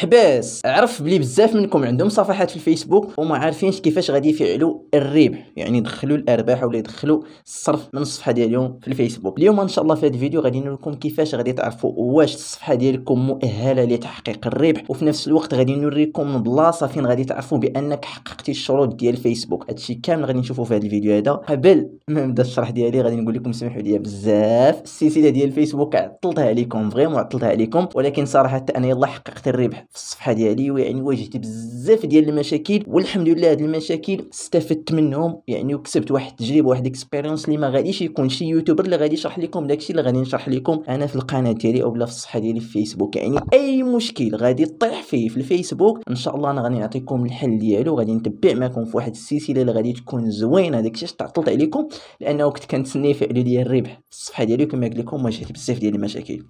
حباس عرف بلي بزاف منكم عندهم صفحات في الفيسبوك وما عارفينش كيفاش غادي يفعلوا الربح يعني يدخلوا الارباح ولا يدخلوا الصرف من الصفحه ديالهم في الفيسبوك اليوم ان شاء الله في هذا الفيديو غادي نوريكم لكم كيفاش غادي تعرفوا واش الصفحه ديالكم مؤهله لتحقيق الربح وفي نفس الوقت غادي نوريكم بلاصه فين غادي تعرفوا بانك حققتي الشروط ديال الفيسبوك هادشي كامل غادي نشوفوا في هذا الفيديو هذا قبل ما نبدا الشرح ديالي غادي نقول لكم سمحوا لي بزاف السلسله ديال الفيسبوك عطلتها عليكم فريمون عطلتها عليكم ولكن صراحه انا يلا حققت الربح في الصفحه ديالي ويعني واجهت بزاف ديال المشاكل والحمد لله هاد المشاكل استفدت منهم يعني وكسبت واحد التجربه واحد اكسبيريونس اللي ما غاديش يكون شي يوتيوبر اللي غادي يشرح لكم داكشي اللي غادي نشرح لكم انا في القناه ديالي اولا في الصفحه ديالي في فيسبوك يعني اي مشكل غادي يطيح فيه في الفيسبوك ان شاء الله انا غادي نعطيكم الحل ديالو غادي نتبع معكم في واحد السلسله اللي غادي تكون زوينه داكشي اش تعطلت عليكم لانه كنت كنتسنى يفعلوا ديال الربح في الصفحه ديالي كما قلت لكم واجهت بزاف ديال المشاكل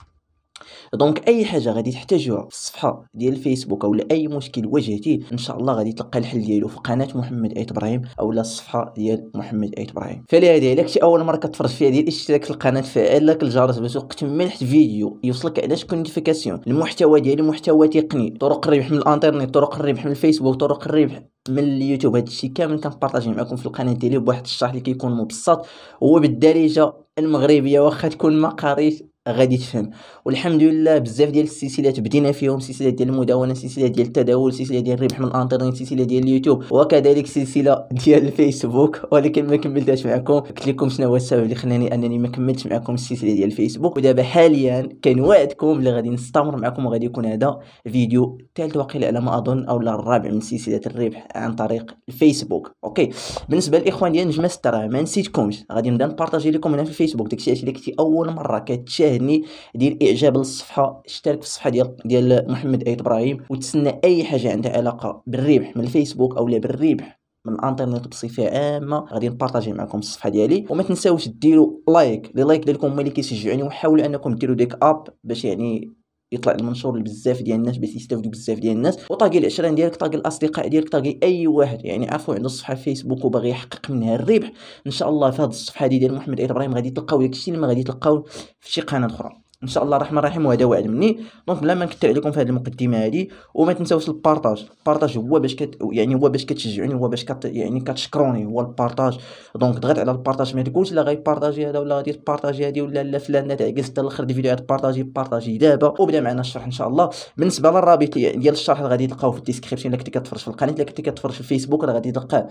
دونك اي حاجه غادي تحتاجوها في الصفحه ديال الفيسبوك او اي مشكل واجهتيه ان شاء الله غادي تلقى الحل ديالو في قناه محمد ايت ابراهيم او الصفحه ديال محمد ايت ابراهيم فلهذا الا كنتي اول مره كتفرج فيها ديال الاشتراك في القناه فعل لك الجرس باش وقت ما نحت فيديو يوصلك علاش كونتيفيكاسيون نوتيفيكاسيون المحتوى ديالي محتوى تقني طرق الربح من الانترنت طرق الربح من الفيسبوك طرق الربح من اليوتيوب هادشي كامل كنبارطاجيه معكم في القناه ديالي بواحد الشرح اللي كيكون مبسط هو بالدارجه المغربيه واخا تكون ما قاريش غادي تفهم والحمد لله بزاف ديال السلسلات بدينا فيهم سلسله ديال المداونه سلسله ديال التداول سلسله ديال الربح من الانترنت سلسله ديال اليوتيوب وكذلك سلسله ديال الفيسبوك ولكن ما كملتهاش معكم قلت لكم شنو هو السبب اللي خلاني انني ما كملتش معكم السلسله ديال الفيسبوك ودابا حاليا كنوعدكم اللي غادي نستمر معكم وغادي يكون هذا فيديو الثالث وقيل على ما اظن او الرابع من سلسله الربح عن طريق الفيسبوك اوكي بالنسبه للاخوان ديال نجمه ستره ما نسيتكمش غادي نبدا نبارطاجي لكم هنا في الفيسبوك داكشي علاش اللي كنتي اول مره كتشاهد تهني دير اعجاب للصفحه اشترك في الصفحه ديال ديال محمد ايت ابراهيم وتسنى اي حاجه عندها علاقه بالربح من الفيسبوك او بالربح من الانترنت بصفه عامه غادي نبارطاجي معكم الصفحه ديالي وما تنساوش ديروا لايك لي لايك ديالكم هما اللي كيشجعوني وحاولوا انكم ديروا ديك اب باش يعني يطلع المنشور لبزاف ديال الناس باش يستافدوا بزاف ديال الناس وطاقي العشران ديالك طاقي الاصدقاء ديالك طاقي اي واحد يعني عفوا عنده صفحه فيسبوك وباغي يحقق منها الربح ان شاء الله في هذه الصفحه دي ديال محمد ابراهيم غادي تلقاو داكشي اللي ما غادي تلقاو في شي قناه اخرى ان شاء الله الرحمن الرحيم وهذا وعد مني دونك بلا ما نكثر عليكم في هذه المقدمه هذه وما تنساوش البارطاج البارطاج هو باش كت... يعني هو باش كتشجعوني هو باش كت... يعني كتشكروني هو البارطاج دونك ضغط على البارطاج ما تقولش لا بارطاجي هذا ولا غادي تبارطاجي هذه ولا لا فلان تعكس حتى الاخر دي فيديوهات بارطاجي بارطاجي دابا وبدا معنا الشرح ان شاء الله بالنسبه للرابط ديال الشرح غادي تلقاوه في الديسكريبشن الا كنتي كتفرج في القناه الا كنتي كتفرج في الفيسبوك راه غادي تلقاه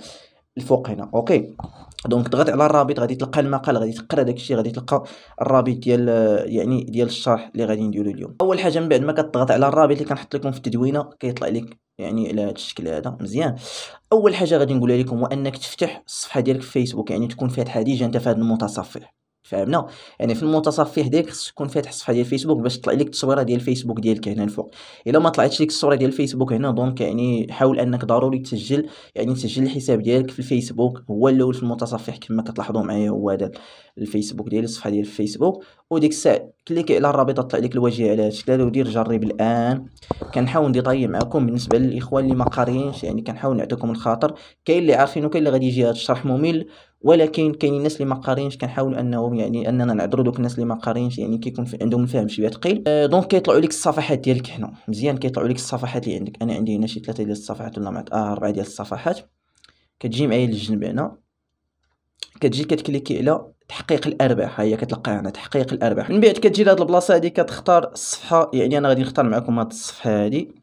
الفوق هنا اوكي دونك ضغط على الرابط غادي تلقى المقال غادي تقرا داكشي غادي تلقى الرابط ديال يعني ديال الشرح اللي غادي نديرو اليوم اول حاجه من بعد ما كتضغط على الرابط اللي كنحط لكم في التدوينه كيطلع لك يعني على هذا الشكل هذا مزيان اول حاجه غادي نقولها لكم هو انك تفتح الصفحه ديالك في فيسبوك يعني تكون فاتحه ديجا انت في هذا المتصفح فهمنا يعني في المنتصف فيه ديك خصك تكون فاتح الصفحه ديال الفيسبوك باش تطلع لك التصويره ديال الفيسبوك ديالك هنا الفوق الا ما طلعتش لك الصوره ديال الفيسبوك هنا دونك يعني حاول انك ضروري تسجل يعني تسجل الحساب ديالك في الفيسبوك هو الاول في المنتصف فيه كما كتلاحظوا معايا هو هذا الفيسبوك ديالي الصفحه ديال الفيسبوك وديك الساعه كليكي على الرابطه تطلع لك الواجهه على هذا الشكل ودير جرب الان كنحاول ندي معكم بالنسبه للاخوان اللي ما قاريينش يعني كنحاول نعطيكم الخاطر كاين اللي عارفين وكاين اللي غادي يجي هذا الشرح ممل ولكن كاين الناس اللي ما قارينش كنحاولوا انهم يعني اننا نعذروا دوك الناس اللي ما قارينش يعني كيكون في عندهم الفهم شويه ثقيل أه دونك كيطلعوا لك الصفحات ديالك هنا مزيان كيطلعوا لك الصفحات اللي عندك انا عندي هنا شي ثلاثه ديال الصفحات ولا معك اه اربعه ديال الصفحات كتجي معايا للجنب هنا كتجي كتكليكي على تحقيق الارباح هي كتلقاها هنا تحقيق الارباح من بعد كتجي لهاد البلاصه هادي كتختار الصفحه يعني انا غادي نختار معكم هاد الصفحه هادي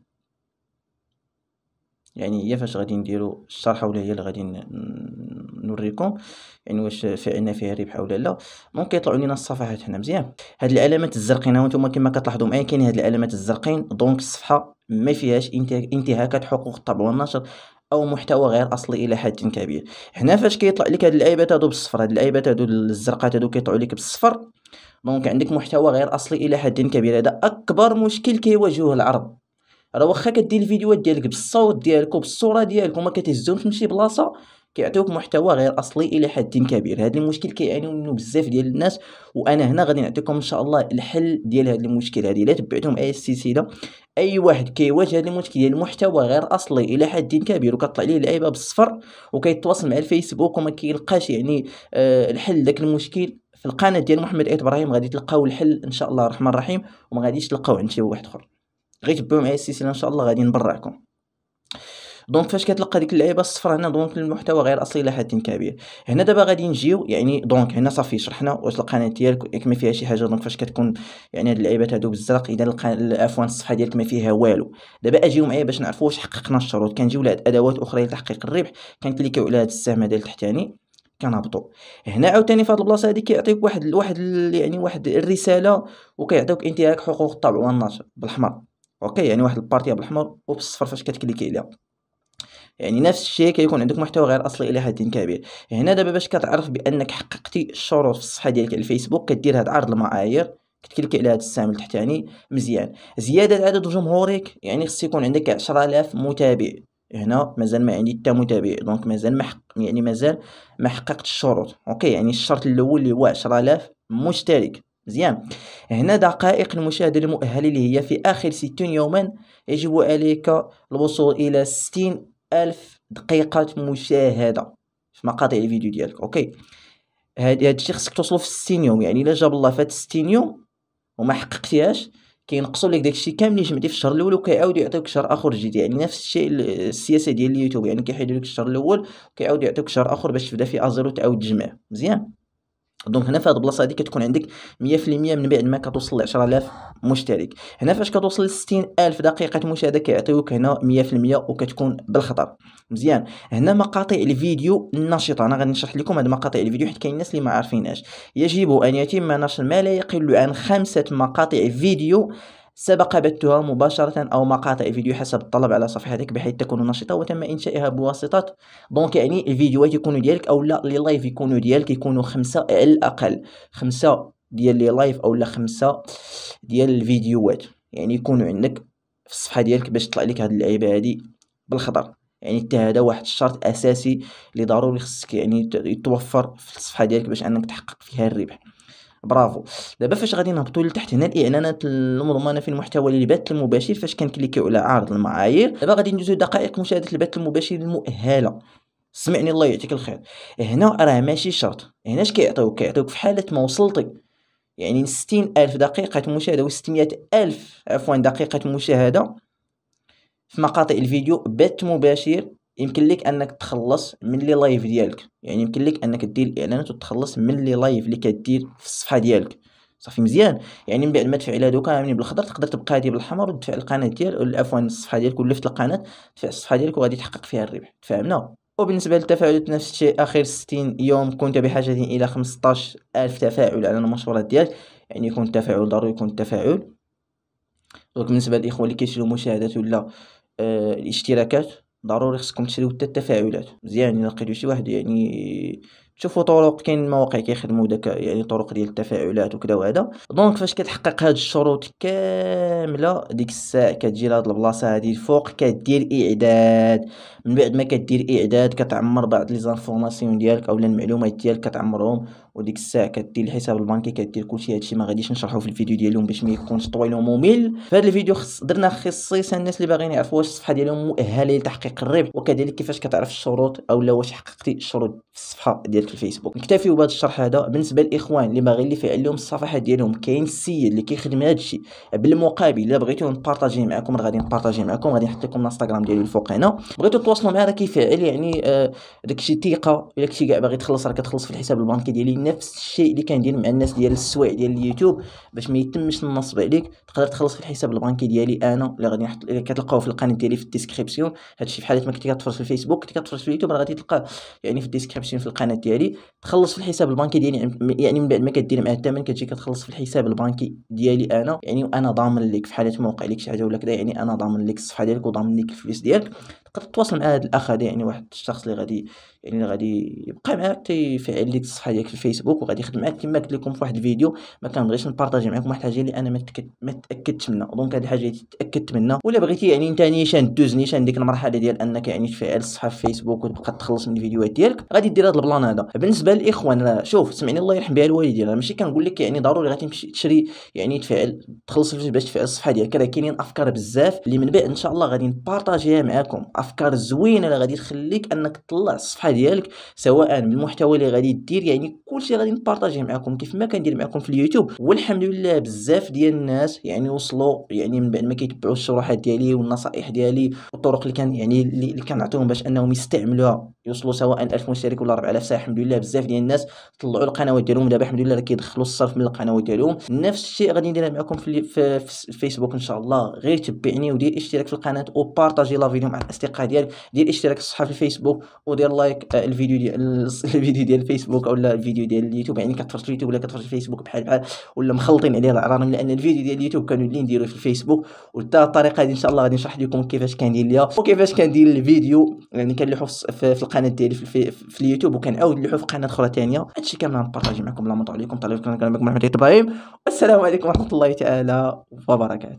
يعني هي فاش غادي نديرو الشرح ولا هي اللي غادي نوريكم يعني واش فعلنا فيها ربح او لا لا دونك كيطلعوا لينا الصفحات هنا مزيان هاد العلامات الزرقين ها نتوما كما كتلاحظوا معايا كاين هاد العلامات الزرقين دونك الصفحه ما فيهاش انتهاكات حقوق الطبع والنشر او محتوى غير اصلي الى حد كبير هنا فاش كيطلع لك هاد اللعيبات هادو بالصفر هاد اللعيبات هادو الزرقات هادو كيطلعوا لك بالصفر دونك عندك محتوى غير اصلي الى حد كبير هذا اكبر مشكل كيواجهه العرب راه واخا كدير الفيديوهات ديالك بالصوت ديالك وبالصوره ديالك وما كتهزهمش شي بلاصه كيعطيوك محتوى غير اصلي الى حد كبير هذا المشكل كيعانيو منه بزاف ديال الناس وانا هنا غادي نعطيكم ان شاء الله الحل ديال هذا المشكل هذه الا تبعتم اي السلسله اي واحد كيواجه هذا المشكل ديال المحتوى غير اصلي الى حد كبير وكطلع ليه اللعيبه بالصفر وكيتواصل مع الفيسبوك وما كيلقاش يعني أه الحل داك المشكل في القناه ديال محمد عيد ابراهيم غادي تلقاو الحل ان شاء الله الرحمن الرحيم وما غاديش تلقاو عند شي واحد اخر غير تبعوا معايا السلسله ان شاء الله غادي نبرعكم دونك فاش كتلقى ديك اللعيبه الصفر هنا دونك المحتوى غير اصلي الى حد كبير هنا دابا غادي نجيو يعني دونك هنا صافي شرحنا واش القناه ديالك ياك ما فيها شي حاجه دونك فاش كتكون يعني هاد اللعيبات هادو بالزرق اذا عفوا الصفحه ديالك ما فيها والو دابا اجيو معايا باش نعرفوا واش حققنا الشروط كنجيو لهاد ادوات اخرى لتحقيق الربح كنكليكيو على هاد السهم هذا التحتاني يعني كنهبطوا هنا عاوتاني في هاد البلاصه هادي كيعطيك واحد واحد يعني واحد الرساله وكيعطيوك انتهاك حقوق الطبع والنشر بالاحمر اوكي يعني واحد البارتي بالاحمر وبالصفر فاش كتكليكي عليها يعني نفس الشيء كيكون عندك محتوى غير اصلي الى حد كبير هنا دابا باش كتعرف بانك حققتي الشروط في الصفحه ديالك على الفيسبوك كدير هذا عرض المعايير كتكليكي على هذا السامل تحتاني مزيان زياده عدد جمهورك يعني خص يكون عندك 10000 متابع هنا مازال ما عندي حتى متابع دونك مازال ما حق يعني مازال ما حققت الشروط اوكي يعني الشرط الاول اللي هو 10000 مشترك مزيان هنا دقائق المشاهدة المؤهلة اللي هي في آخر 60 يوما يجب عليك الوصول إلى 60 ألف دقيقة مشاهدة في مقاطع الفيديو ديالك اوكي هاد هادشي خصك توصلو في 60 يوم يعني الا جاب الله فات 60 يوم وما حققتيهاش كينقصوا لك داكشي كامل اللي جمعتي في الشهر الاول وكيعاودوا يعطيوك شهر اخر جديد يعني نفس الشيء السياسه ديال اليوتيوب يعني كيحيدوا لك الشهر الاول وكيعاودوا يعطيوك شهر اخر باش تبدا في ازيرو تعاود تجمع مزيان دونك هنا في هاد البلاصه هادي كتكون عندك 100% من بعد ما كتوصل ل 10000 مشترك هنا فاش كتوصل ل 60000 دقيقه مشاهده كيعطيوك هنا 100% وكتكون بالخطر مزيان هنا مقاطع الفيديو النشطه انا غادي نشرح لكم هاد مقاطع الفيديو حيت كاين الناس اللي ما عارفينهاش يجب ان يتم نشر ما لا يقل عن خمسه مقاطع فيديو سبق بثها مباشرة أو مقاطع فيديو حسب الطلب على صفحتك بحيث تكون نشطة وتم إنشائها بواسطة دونك يعني الفيديوهات يكونوا ديالك أو لا لي لايف يكونوا ديالك يكونوا خمسة على الأقل خمسة ديال لي لايف أو لا خمسة ديال الفيديوهات يعني يكونوا عندك في الصفحة ديالك باش تطلع لك هاد اللعيبة هادي بالخضر يعني حتى هذا واحد الشرط اساسي اللي ضروري خصك يعني يتوفر في الصفحه ديالك باش انك تحقق فيها الربح برافو دابا فاش غادي نهبطوا لتحت هنا الاعلانات المضمونه في المحتوى للبث المباشر فاش كنكليكيو على عرض المعايير دابا غادي ندوزو دقائق مشاهده البث المباشر المؤهله سمعني الله يعطيك الخير هنا راه ماشي شرط هنا اش كيعطيوك كيعطيوك في حاله ما وصلتي يعني 60 الف دقيقه مشاهده و 600 الف عفوا دقيقه مشاهده في مقاطع الفيديو بث مباشر يمكن لك انك تخلص من لي لايف ديالك يعني يمكن لك انك دير الاعلانات وتخلص من لي لايف اللي كدير في الصفحه ديالك صافي مزيان يعني من بعد ما تفعل هذوك يعني بالخضر تقدر تبقى هادي بالحمر وتدفع القناه ديال عفوا الصفحه ديالك ولفت القناه تدفع الصفحه ديالك وغادي تحقق فيها الربح تفاهمنا وبالنسبة للتفاعلات نفس الشيء اخر 60 يوم كنت بحاجة إلى 15000 تفاعل على المشورات ديالك يعني يكون التفاعل ضروري يكون التفاعل دونك بالنسبة للإخوة اللي كيشيلوا مشاهدات ولا آه الاشتراكات ضروري خصكم تشريو حتى التفاعلات مزيان إلا لقيتو شي واحد يعني شوفوا طرق كاين مواقع كيخدموا داك يعني طرق ديال التفاعلات وكذا وهذا دونك فاش كتحقق هاد الشروط كامله ديك الساعه كتجي لهاد البلاصه هادي الفوق كدير اعداد من بعد ما كدير اعداد كتعمر بعض لي زانفورماسيون ديالك اولا المعلومات ديالك كتعمرهم وديك الساعه كدير الحساب البنكي كدير كلشي هادشي ما غاديش نشرحو في الفيديو ديالهم باش ما يكونش طويل وممل فهاد الفيديو خص درنا خصيصا الناس اللي باغيين يعرفوا واش الصفحه ديالهم مؤهله لتحقيق الربح وكذلك كيفاش كتعرف الشروط اولا واش حققتي الشروط في الصفحه ديال ديالك في الفيسبوك نكتفيو بهذا الشرح هذا بالنسبه للاخوان اللي باغي اللي فعل لهم الصفحات ديالهم كاين السيد اللي كيخدم هذا الشيء بالمقابل الا بغيتو نبارطاجي معكم راه غادي نبارطاجي معكم غادي نحط لكم الانستغرام ديالي الفوق هنا بغيتو تواصلوا معايا راه كيفعل يعني آه الشيء ثقه الا كنتي كاع باغي تخلص راه كتخلص في الحساب البنكي ديالي نفس الشيء اللي كندير مع الناس ديال السوايع ديال اليوتيوب باش ما يتمش النصب عليك تقدر تخلص في الحساب البنكي ديالي انا اللي غادي نحط كتلقاوه في القناه ديالي في الديسكريبسيون هادشي حاله ما كنتي كتفرج في الفيسبوك كنتي كتفرج في اليوتيوب راه غادي تلقاه يعني في الديسكريبسيون في القناه ديالي ديالي تخلص في الحساب البنكي ديالي يعني من بعد ما كدير معاه الثمن كتجي كتخلص في الحساب البنكي ديالي انا يعني وانا ضامن لك في حاله ما وقع لك شي حاجه ولا كذا يعني انا ضامن لك الصفحه ديالك وضامن لك الفلوس ديالك تقدر تتواصل مع هذا الاخ هذا يعني واحد الشخص اللي غادي يعني غادي يبقى معاك تيفعل ليك الصفحه ديالك في الفيسبوك وغادي يخدم معاك كما قلت لكم في واحد الفيديو ما كنبغيش نبارطاجي معكم واحد الحاجه اللي انا ما تاكدتش منها دونك هذه الحاجه اللي تاكدت منها ولا بغيتي يعني انت نيشان دوز نيشان ديك المرحله ديال انك يعني تفعل الصفحه في فيسبوك وتبقى تخلص من الفيديوهات ديالك غادي دير هذا البلان هذا بالنسبه للاخوان راه شوف سمعني الله يرحم بها الوالدين راه ماشي كنقول لك يعني ضروري غادي تمشي تشري يعني تفعل تخلص الفلوس باش تفعل الصفحه ديالك راه كاينين افكار بزاف اللي من بعد ان شاء الله غادي نبارطاجيها معكم افكار زوينه اللي غادي تخليك انك تطلع الصفحه ديالك سواء بالمحتوى اللي غادي دير يعني كلشي غادي نبارطاجيه معكم كيف ما كندير معكم في اليوتيوب والحمد لله بزاف ديال الناس يعني وصلوا يعني من بعد ما كيتبعوا الشروحات ديالي والنصائح ديالي والطرق اللي كان يعني اللي كنعطيهم باش انهم يستعملوها يوصلوا سواء 1000 مشترك ولا 4000 ساعه الحمد لله بزاف ديال الناس طلعوا القنوات ديالهم دابا الحمد لله راه كيدخلوا الصرف من القنوات ديالهم نفس الشيء غادي نديرها معكم في, في, في الفيسبوك ان شاء الله غير تبعني ودير اشتراك في القناه وبارطاجي لا فيديو مع الاصدقاء ديالك دير اشتراك الصفحه في الفيسبوك ودير لايك آه، الفيديو ديال الفيديو ديال الفيسبوك او الفيديو ديال اليوتيوب يعني كتفرج في اليوتيوب ولا كتفرج في الفيسبوك بحال بحال ولا مخلطين عليه العرانم لان الفيديو ديال اليوتيوب كانوا اللي نديروه في الفيسبوك وتا الطريقه هذه ان شاء الله غادي نشرح لكم كيفاش كندير ليها وكيفاش كندير الفيديو يعني كنلوحو في, في القناه ديالي في, في اليوتيوب وكنعاود نلوحو في قناه اخرى ثانيه هادشي كامل غنبارطاجي معكم لا مطول عليكم طالب كنكلم معكم محمد ابراهيم والسلام عليكم ورحمه الله تعالى وبركاته